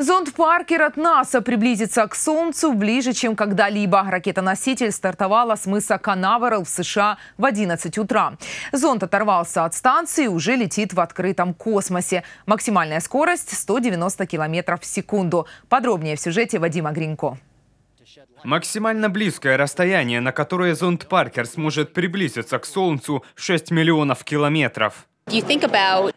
Зонд Паркер от НАСА приблизится к Солнцу ближе, чем когда-либо. Ракета-носитель стартовала с мыса Канаверал в США в 11 утра. Зонд оторвался от станции и уже летит в открытом космосе. Максимальная скорость 190 километров в секунду. Подробнее в сюжете Вадима Гринько. Максимально близкое расстояние, на которое зонд Паркер сможет приблизиться к Солнцу 6 миллионов километров.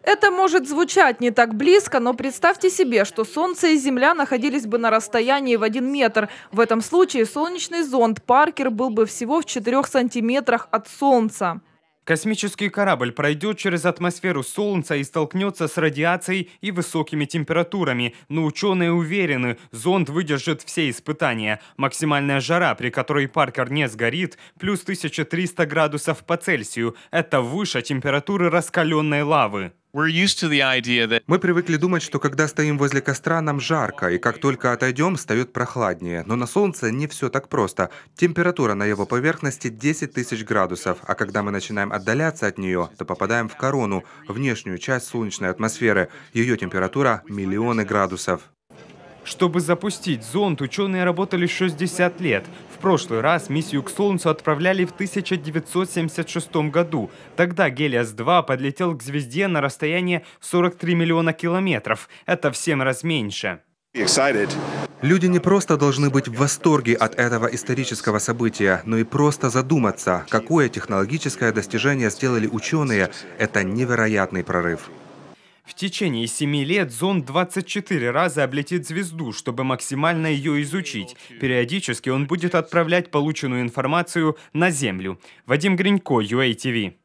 Это может звучать не так близко, но представьте себе, что Солнце и Земля находились бы на расстоянии в один метр. В этом случае солнечный зонд Паркер был бы всего в четырех сантиметрах от Солнца. Космический корабль пройдет через атмосферу Солнца и столкнется с радиацией и высокими температурами, но ученые уверены, зонд выдержит все испытания. Максимальная жара, при которой Паркер не сгорит, плюс 1300 градусов по Цельсию. Это выше температуры раскаленной лавы. Мы привыкли думать, что когда стоим возле костра, нам жарко, и как только отойдем, встает прохладнее. Но на солнце не все так просто. Температура на его поверхности 10 тысяч градусов, а когда мы начинаем отдаляться от нее, то попадаем в корону, внешнюю часть солнечной атмосферы. Ее температура – миллионы градусов. Чтобы запустить зонд, ученые работали 60 лет. В прошлый раз миссию к Солнцу отправляли в 1976 году. Тогда Гелиас-2 подлетел к звезде на расстояние 43 миллиона километров. Это в 7 раз меньше. Люди не просто должны быть в восторге от этого исторического события, но и просто задуматься, какое технологическое достижение сделали ученые. Это невероятный прорыв. В течение семи лет зонд 24 раза облетит звезду, чтобы максимально ее изучить. Периодически он будет отправлять полученную информацию на Землю. Вадим Гринько, UATV.